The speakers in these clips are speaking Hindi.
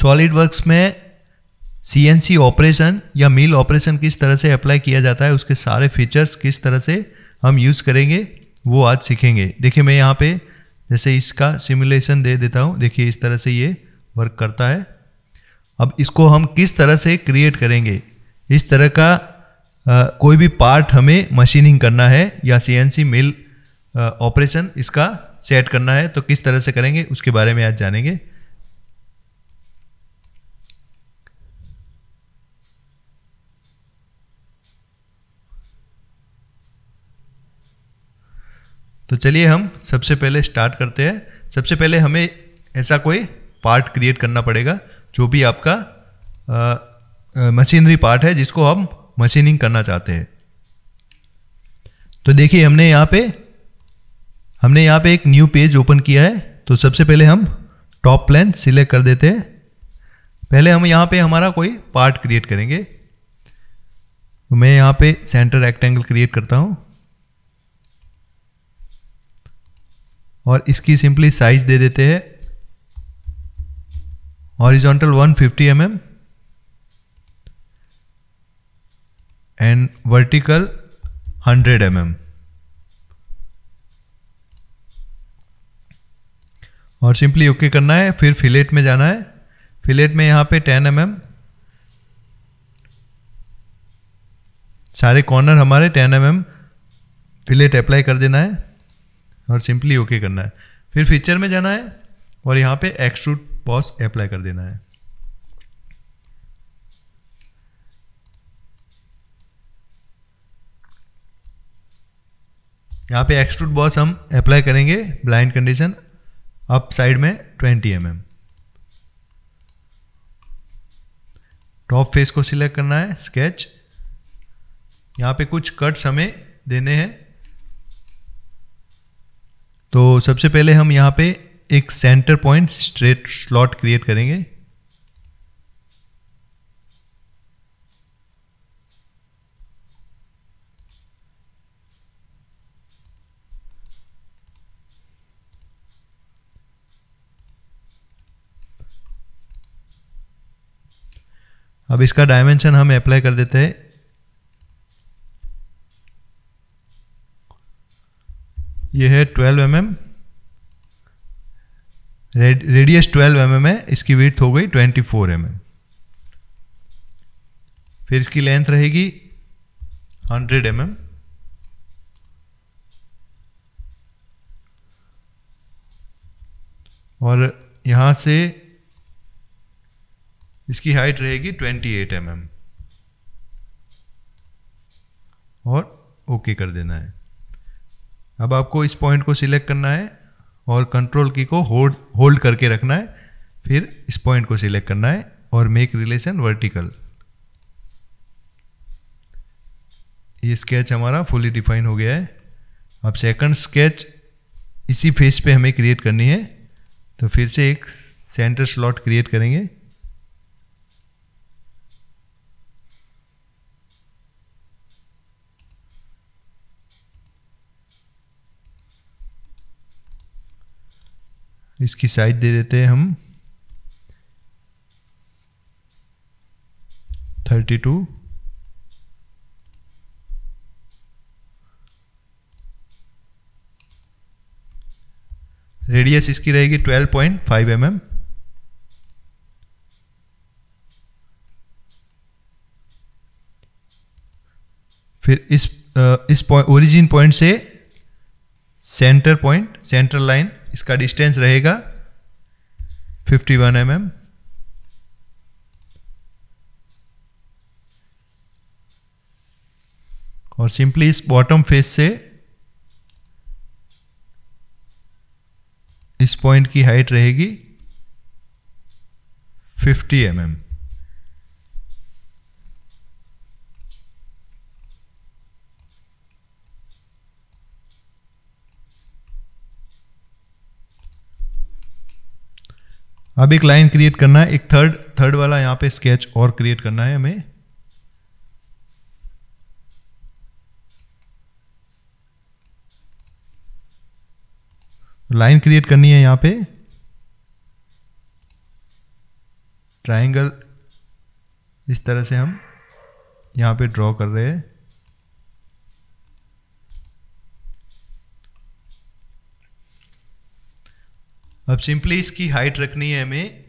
सॉलिड वर्क्स में सी ऑपरेशन या मिल ऑपरेशन किस तरह से अप्लाई किया जाता है उसके सारे फीचर्स किस तरह से हम यूज़ करेंगे वो आज सीखेंगे देखिए मैं यहाँ पे जैसे इसका सिमुलेशन दे देता हूँ देखिए इस तरह से ये वर्क करता है अब इसको हम किस तरह से क्रिएट करेंगे इस तरह का आ, कोई भी पार्ट हमें मशीनिंग करना है या C N C mill operation इसका सेट करना है तो किस तरह से करेंगे उसके बारे में आज जानेंगे तो चलिए हम सबसे पहले स्टार्ट करते हैं सबसे पहले हमें ऐसा कोई पार्ट क्रिएट करना पड़ेगा जो भी आपका मशीनरी पार्ट है जिसको हम मशीनिंग करना चाहते हैं तो देखिए हमने यहाँ पे हमने यहाँ पे एक न्यू पेज ओपन किया है तो सबसे पहले हम टॉप प्लान सिलेक्ट कर देते हैं पहले हम यहाँ पे हमारा कोई पार्ट क्रिएट करेंगे तो मैं यहाँ पे सेंटर रेक्टेंगल क्रिएट करता हूँ और इसकी सिंपली साइज दे देते हैं horizontal 150 fifty mm and vertical 100 mm और सिंपली ओके okay करना है फिर फिलेट में जाना है फिलेट में यहाँ पे 10 एम mm, सारे कॉर्नर हमारे 10 एम mm फिलेट अप्लाई कर देना है और सिंपली ओके okay करना है फिर फीचर में जाना है और यहाँ पे एक्सट्रूड बॉस अप्लाई कर देना है यहाँ पे एक्सट्रूड बॉस हम अप्लाई करेंगे ब्लाइंड कंडीशन अप साइड में 20 एम mm. टॉप फेस को सिलेक्ट करना है स्केच यहाँ पे कुछ कट्स हमें देने हैं तो सबसे पहले हम यहाँ पे एक centre point straight slot create करेंगे अब इसका डायमेंशन हम अप्लाई कर देते हैं ये है twelve M M radius twelve M M है इसकी वेथ हो गई ट्वेंटी फोर एम एम फिर इसकी लेंथ रहेगी हंड्रेड एम एम और यहाँ से इसकी हाइट रहेगी ट्वेंटी एट एम एम और ओके okay कर देना है अब आपको इस पॉइंट को सिलेक्ट करना है और कंट्रोल की को होल्ड होल्ड करके रखना है फिर इस पॉइंट को सिलेक्ट करना है और मेक रिलेशन वर्टिकल ये स्केच हमारा फुली डिफाइन हो गया है अब सेकंड स्केच इसी फेस पे हमें क्रिएट करनी है तो फिर से एक सेंटर स्लॉट क्रिएट करेंगे इसकी साइज दे देते हैं हम थर्टी टू रेडियस इसकी रहेगी twelve point five M M फिर इस इस ओरिजिन पॉइंट से सेंटर पॉइंट सेंटर लाइन इसका डिस्टेंस रहेगा 51 वन mm. और सिंपली इस बॉटम फेस से इस पॉइंट की हाइट रहेगी 50 एम mm. अब एक लाइन क्रिएट करना है एक थर्ड थर्ड वाला यहां पे स्केच और क्रिएट करना है हमें लाइन क्रिएट करनी है यहां पे ट्रायंगल इस तरह से हम यहाँ पे ड्रॉ कर रहे हैं अब सिंपली इसकी हाइट रखनी है हमें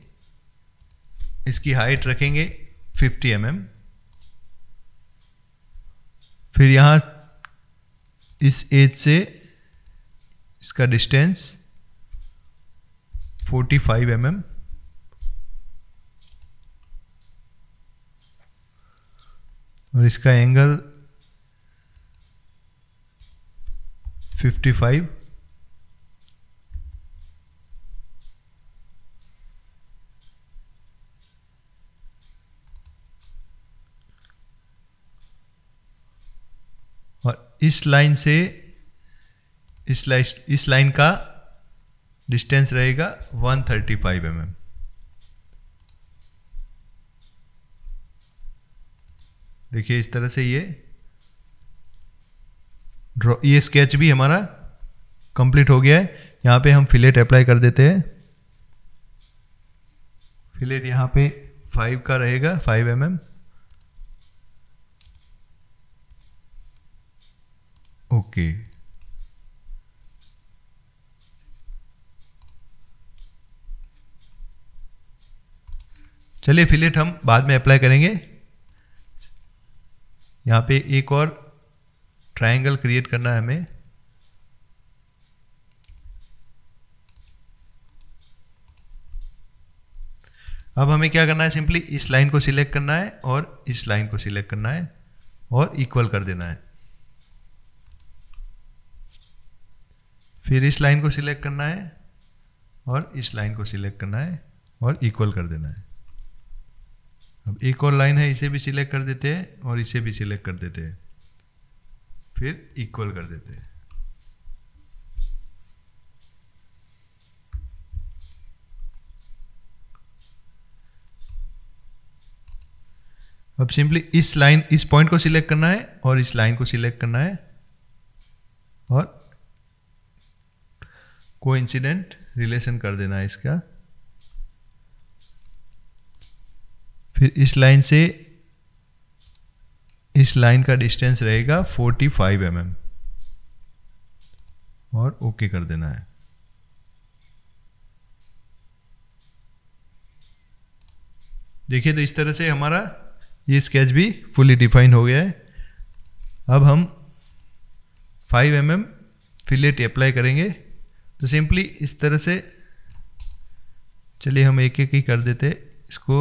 इसकी हाइट रखेंगे 50 एम mm. फिर यहाँ इस एज से इसका डिस्टेंस 45 फाइव mm. और इसका एंगल 55 इस लाइन से इस लाइन इस लाइन का डिस्टेंस रहेगा 135 थर्टी mm. देखिए इस तरह से ये ड्रॉ ये स्केच भी हमारा कंप्लीट हो गया है यहाँ पे हम फिलेट अप्लाई कर देते हैं फिलेट यहाँ पे फाइव का रहेगा फाइव एम mm. ओके चलिए फिलेट हम बाद में अप्लाई करेंगे यहाँ पे एक और ट्रायंगल क्रिएट करना है हमें अब हमें क्या करना है सिंपली इस लाइन को सिलेक्ट करना है और इस लाइन को सिलेक्ट करना है और इक्वल कर देना है फिर इस लाइन को सिलेक्ट करना है और इस लाइन को सिलेक्ट करना है और इक्वल कर देना है अब एक और लाइन है इसे भी सिलेक्ट कर देते हैं और इसे भी सिलेक्ट कर देते हैं फिर इक्वल कर देते हैं अब सिंपली इस लाइन इस पॉइंट को सिलेक्ट करना है और इस लाइन को सिलेक्ट करना है और को इंसिडेंट रिलेशन कर देना है इसका फिर इस लाइन से इस लाइन का डिस्टेंस रहेगा 45 फाइव mm और ओके कर देना है देखिए तो इस तरह से हमारा ये स्केच भी फुली डिफाइन हो गया है अब हम 5 एम mm फिलेट अप्लाई करेंगे तो सिंपली इस तरह से चलिए हम एक एक ही कर देते इसको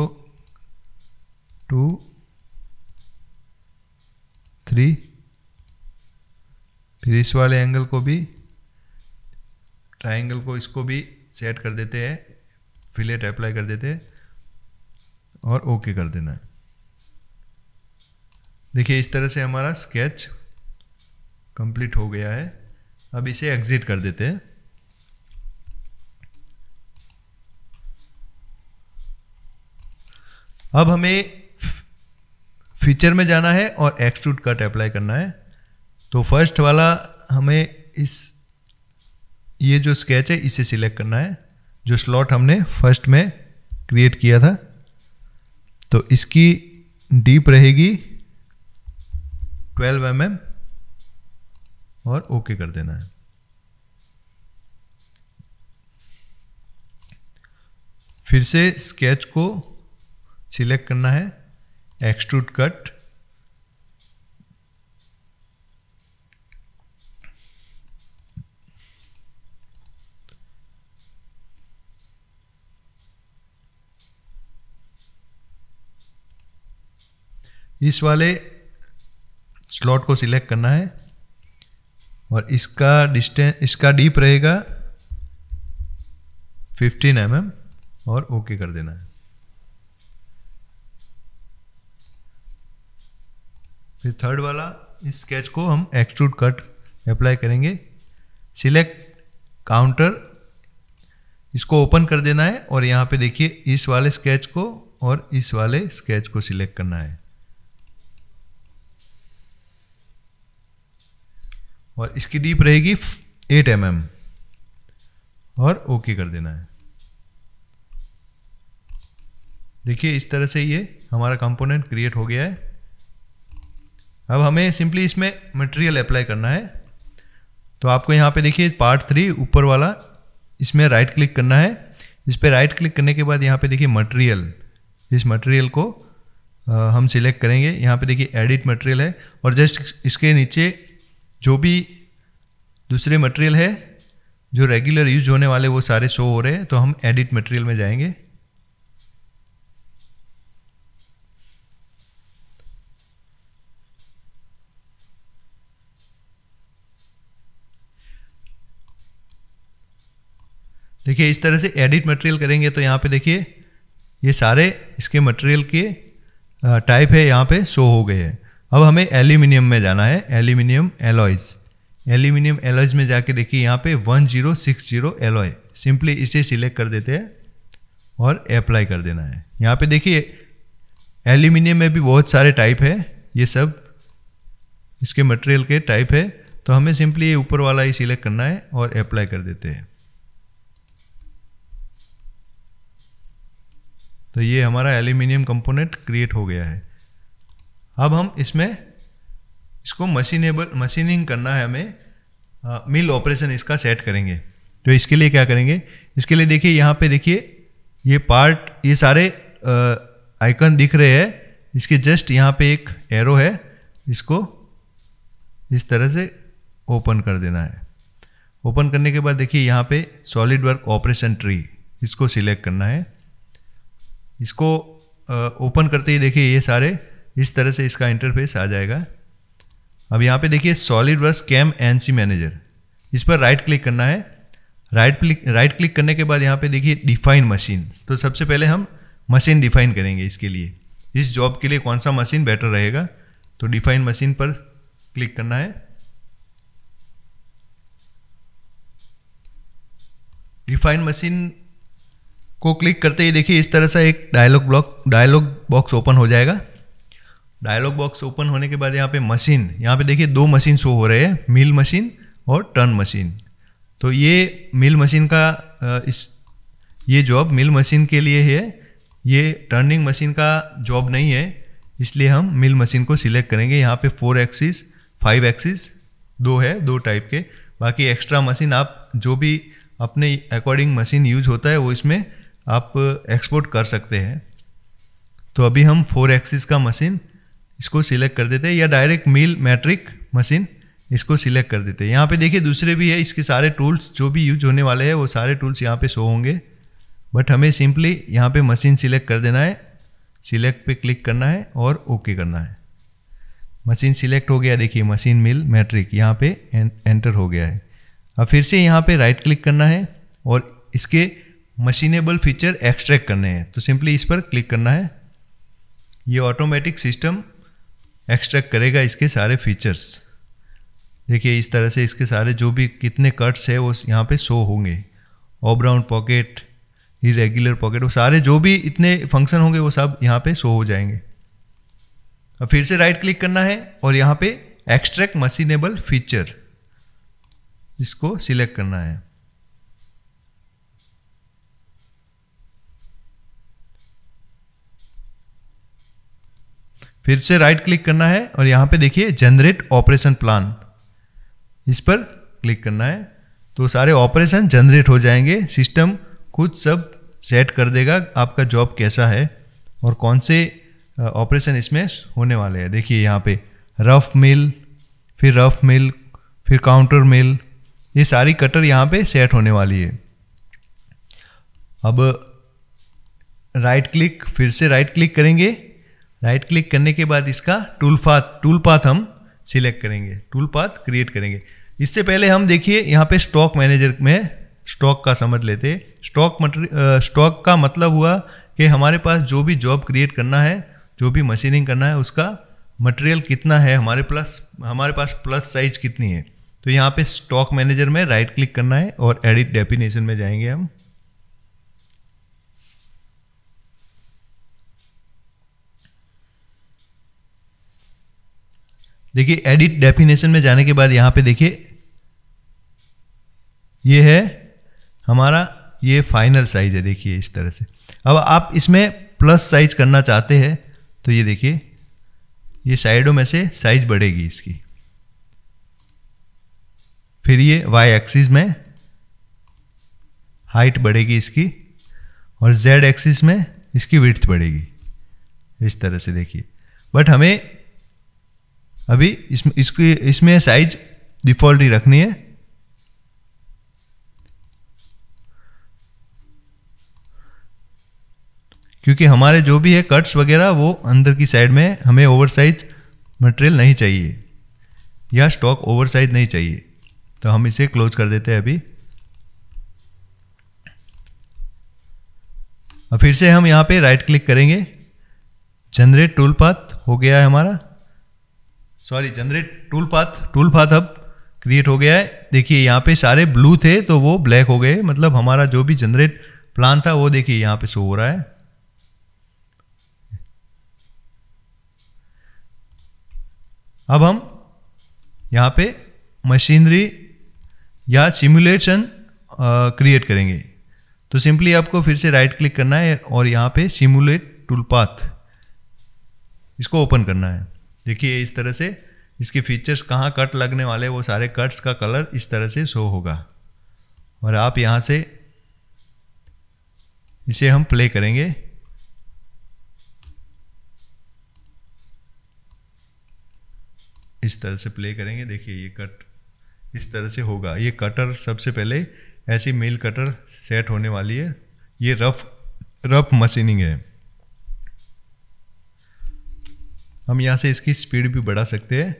टू थ्री फिर इस वाले एंगल को भी ट्राइंगल को इसको भी सेट कर देते हैं फिलेट अप्लाई कर देते हैं और ओके कर देना है देखिए इस तरह से हमारा स्केच कंप्लीट हो गया है अब इसे एग्ज़िट कर देते हैं अब हमें फीचर में जाना है और एक्सट्रूड कट अप्लाई करना है तो फर्स्ट वाला हमें इस ये जो स्केच है इसे सिलेक्ट करना है जो स्लॉट हमने फर्स्ट में क्रिएट किया था तो इसकी डीप रहेगी 12 एम mm और ओके कर देना है फिर से स्केच को सिलेक्ट करना है एक्सट्रूड कट इस वाले स्लॉट को सिलेक्ट करना है और इसका डिस्टेंस इसका डीप रहेगा 15 एम mm और ओके कर देना है फिर थर्ड वाला इस स्केच को हम एक्सट्रूड कट अप्लाई करेंगे सिलेक्ट काउंटर इसको ओपन कर देना है और यहाँ पे देखिए इस वाले स्केच को और इस वाले स्केच को सिलेक्ट करना है और इसकी डीप रहेगी 8 एम mm और ओके कर देना है देखिए इस तरह से ये हमारा कंपोनेंट क्रिएट हो गया है अब हमें सिंपली इसमें मटेरियल अप्लाई करना है तो आपको यहाँ पे देखिए पार्ट थ्री ऊपर वाला इसमें राइट क्लिक करना है इस पर राइट क्लिक करने के बाद यहाँ पे देखिए मटेरियल इस मटेरियल को आ, हम सिलेक्ट करेंगे यहाँ पे देखिए एडिट मटेरियल है और जस्ट इसके नीचे जो भी दूसरे मटेरियल है जो रेगुलर यूज होने वाले वो सारे शो हो रहे हैं तो हम एडिट मटेरियल में जाएंगे देखिए इस तरह से एडिट मटेरियल करेंगे तो यहाँ पे देखिए ये सारे इसके मटेरियल के टाइप है यहाँ पे शो हो गए हैं अब हमें एल्यूमिनियम में जाना है एल्यूमिनियम एलॉयज़ एल्यूमिनियम एलॉयज में जाके देखिए यहाँ पे one zero six zero alloy simply इसे सिलेक्ट कर देते हैं और अप्लाई कर देना है यहाँ पे देखिए एल्यूमिनियम में भी बहुत सारे टाइप है ये सब इसके मटेरियल के टाइप है तो हमें सिंपली ये ऊपर वाला ही सिलेक्ट करना है और अप्लाई कर देते हैं तो ये हमारा एल्यूमिनियम कंपोनेंट क्रिएट हो गया है अब हम इसमें इसको मशीनेबल मशीनिंग करना है हमें मिल ऑपरेशन इसका सेट करेंगे तो इसके लिए क्या करेंगे इसके लिए देखिए यहाँ पे देखिए ये पार्ट ये सारे आइकन दिख रहे हैं इसके जस्ट यहाँ पे एक एरो है इसको इस तरह से ओपन कर देना है ओपन करने के बाद देखिए यहाँ पे सॉलिड वर्क ऑपरेशन ट्री इसको सिलेक्ट करना है इसको ओपन करते ही देखिए ये सारे इस तरह से इसका इंटरफेस आ जाएगा अब यहाँ पे देखिए solid works CAM N C manager इस पर राइट क्लिक करना है राइट क्लिक राइट क्लिक करने के बाद यहाँ पे देखिए डिफाइन मशीन तो सबसे पहले हम मशीन डिफाइन करेंगे इसके लिए इस जॉब के लिए कौन सा मशीन बेटर रहेगा तो डिफाइन मशीन पर क्लिक करना है डिफाइन मशीन को क्लिक करते ही देखिए इस तरह सा एक dialog block dialog box open हो जाएगा डायलॉग बॉक्स ओपन होने के बाद यहाँ पे मशीन यहाँ पे देखिए दो मशीन शो हो रहे हैं मिल मशीन और टर्न मशीन तो ये मिल मशीन का इस ये जॉब मिल मशीन के लिए है ये टर्निंग मशीन का जॉब नहीं है इसलिए हम मिल मशीन को सिलेक्ट करेंगे यहाँ पे फोर एक्सिस फाइव एक्सिस दो है दो टाइप के बाकी एक्स्ट्रा मशीन आप जो भी अपने अकॉर्डिंग मशीन यूज होता है वो इसमें आप एक्सपोर्ट कर सकते हैं तो अभी हम फोर एक्सिस का मशीन इसको सिलेक्ट कर देते हैं या डायरेक्ट मिल मैट्रिक मशीन इसको सिलेक्ट कर देते हैं यहाँ पे देखिए दूसरे भी है इसके सारे टूल्स जो भी यूज होने वाले हैं वो सारे टूल्स यहाँ पे शो होंगे बट हमें सिंपली यहाँ पे मशीन सिलेक्ट कर देना है सिलेक्ट पे क्लिक करना है और ओके करना है मशीन सिलेक्ट हो गया देखिए मशीन मिल मैट्रिक यहाँ पे एंटर हो गया है अब फिर से यहाँ पे राइट क्लिक करना है और इसके मशीनेबल फीचर एक्सट्रैक्ट करने हैं तो सिंपली इस पर क्लिक करना है ये ऑटोमेटिक सिस्टम एक्सट्रैक्ट करेगा इसके सारे फीचर्स देखिए इस तरह से इसके सारे जो भी कितने कट्स है वो यहाँ पे शो होंगे of round pocket irregular pocket वो सारे जो भी इतने फंक्शन होंगे वो सब यहाँ पे शो हो जाएंगे अब फिर से राइट क्लिक करना है और यहाँ पे एक्सट्रैक्ट मशीनेबल फीचर इसको सिलेक्ट करना है फिर से राइट क्लिक करना है और यहाँ पे देखिए जनरेट ऑपरेशन प्लान इस पर क्लिक करना है तो सारे ऑपरेशन जनरेट हो जाएंगे सिस्टम खुद सब सेट कर देगा आपका जॉब कैसा है और कौन से ऑपरेशन इसमें होने वाले हैं देखिए यहाँ पे रफ मिल फिर रफ मिल फिर काउंटर मिल ये सारी कटर यहाँ पे सेट होने वाली है अब राइट क्लिक फिर से राइट क्लिक करेंगे राइट क्लिक करने के बाद इसका टूल पाथ टूल पाथ हम सिलेक्ट करेंगे टूल पाथ क्रिएट करेंगे इससे पहले हम देखिए यहाँ पे स्टॉक मैनेजर में स्टॉक का समझ लेते स्टॉक स्टॉक का मतलब हुआ कि हमारे पास जो भी जॉब क्रिएट करना है जो भी मशीनिंग करना है उसका मटेरियल कितना है हमारे प्लस हमारे पास प्लस साइज कितनी है तो यहाँ पे स्टॉक मैनेजर में राइट क्लिक करना है और एडिट डेफिनेशन में जाएंगे हम देखिए एडिट डेफिनेशन में जाने के बाद यहाँ पे देखिए ये है हमारा ये फाइनल साइज है देखिए इस तरह से अब आप इसमें प्लस साइज करना चाहते हैं तो ये देखिए ये साइडों में से साइज बढ़ेगी इसकी फिर ये वाई एक्सिस में हाइट बढ़ेगी इसकी और जेड एक्सिस में इसकी विर्थ बढ़ेगी इस तरह से देखिए बट हमें अभी इस, इसमें साइज डिफॉल्ट ही रखनी है क्योंकि हमारे जो भी है कट्स वगैरह वो अंदर की साइड में हमें ओवरसाइज मटेरियल नहीं चाहिए या स्टॉक ओवरसाइज नहीं चाहिए तो हम इसे क्लोज कर देते हैं अभी और फिर से हम यहाँ पे राइट क्लिक करेंगे जनरेट टूल पाथ हो गया है हमारा sorry generate tool path tool path अब क्रिएट हो गया है देखिए यहाँ पे सारे ब्लू थे तो वो ब्लैक हो गए मतलब हमारा जो भी जनरेट प्लान था वो देखिए यहाँ पे शो हो रहा है अब हम यहाँ पे मशीनरी या सिमुलेशन क्रिएट करेंगे तो सिंपली आपको फिर से राइट क्लिक करना है और यहाँ पे सिमुलेट टूल पाथ इसको ओपन करना है देखिए इस तरह से इसके फीचर्स कहाँ कट लगने वाले वो सारे कट्स का कलर इस तरह से शो होगा और आप यहाँ से इसे हम प्ले करेंगे इस तरह से प्ले करेंगे देखिए ये कट इस तरह से होगा ये कटर सबसे पहले ऐसी मेल कटर सेट होने वाली है ये रफ रफ मशीनिंग है हम यहाँ से इसकी स्पीड भी बढ़ा सकते हैं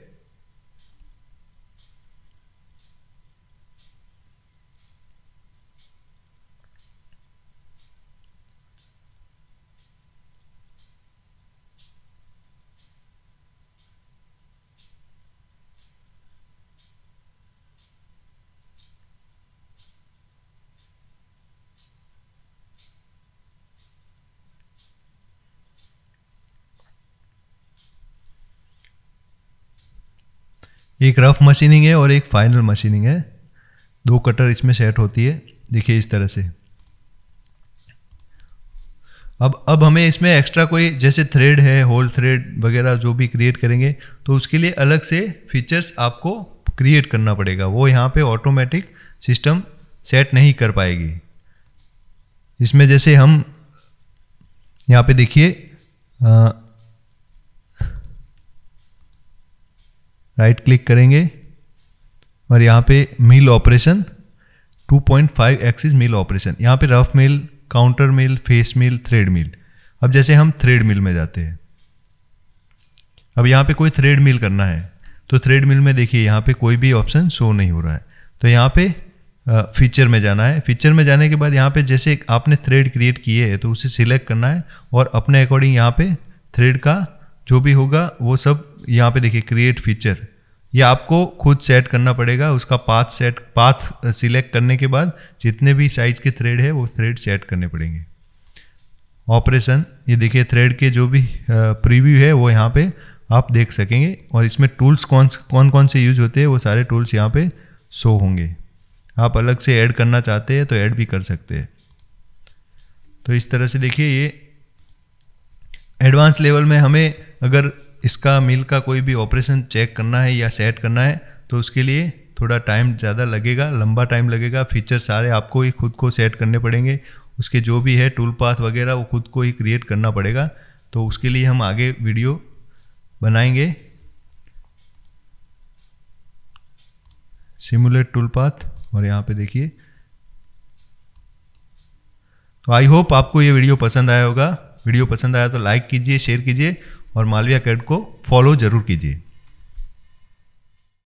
एक रफ मशीनिंग है और एक फाइनल मशीनिंग है दो कटर इसमें सेट होती है देखिए इस तरह से अब अब हमें इसमें एक्स्ट्रा कोई जैसे थ्रेड है होल थ्रेड वगैरह जो भी क्रिएट करेंगे तो उसके लिए अलग से फीचर्स आपको क्रिएट करना पड़ेगा वो यहाँ पे ऑटोमेटिक सिस्टम सेट नहीं कर पाएगी इसमें जैसे हम यहाँ पे देखिए राइट क्लिक करेंगे और यहाँ पे mill operation 2.5 axis mill operation यहाँ पे rough mill counter mill face mill thread mill अब जैसे हम थ्रेड मिल में जाते हैं अब यहाँ पे कोई थ्रेड मिल करना है तो थ्रेड मिल में देखिए यहाँ पे कोई भी ऑप्शन शो नहीं हो रहा है तो यहाँ पे फीचर में जाना है फीचर में जाने के बाद यहाँ पे जैसे आपने थ्रेड क्रिएट किए है तो उसे सिलेक्ट करना है और अपने अकॉर्डिंग यहाँ पे थ्रेड का जो भी होगा वो सब यहाँ पे देखिए क्रिएट फीचर ये आपको खुद सेट करना पड़ेगा उसका पाथ सेट पाथ सिलेक्ट करने के बाद जितने भी साइज के थ्रेड है वो थ्रेड सेट करने पड़ेंगे ऑपरेशन ये देखिए थ्रेड के जो भी प्रीव्यू uh, है वो यहाँ पे आप देख सकेंगे और इसमें टूल्स कौन कौन कौन से यूज होते हैं वो सारे टूल्स यहाँ पे शो होंगे आप अलग से ऐड करना चाहते हैं तो ऐड भी कर सकते हैं तो इस तरह से देखिए ये एडवांस लेवल में हमें अगर इसका मिल का कोई भी ऑपरेशन चेक करना है या सेट करना है तो उसके लिए थोड़ा टाइम ज़्यादा लगेगा लंबा टाइम लगेगा फीचर सारे आपको ही खुद को सेट करने पड़ेंगे उसके जो भी है टूल पाथ वगैरह वो खुद को ही क्रिएट करना पड़ेगा तो उसके लिए हम आगे वीडियो बनाएंगे सिमुलेट टूल पाथ और यहाँ पे देखिए तो आई होप आपको ये वीडियो पसंद आया होगा वीडियो पसंद आया तो लाइक कीजिए शेयर कीजिए और मालवीय अकेड को फॉलो जरूर कीजिए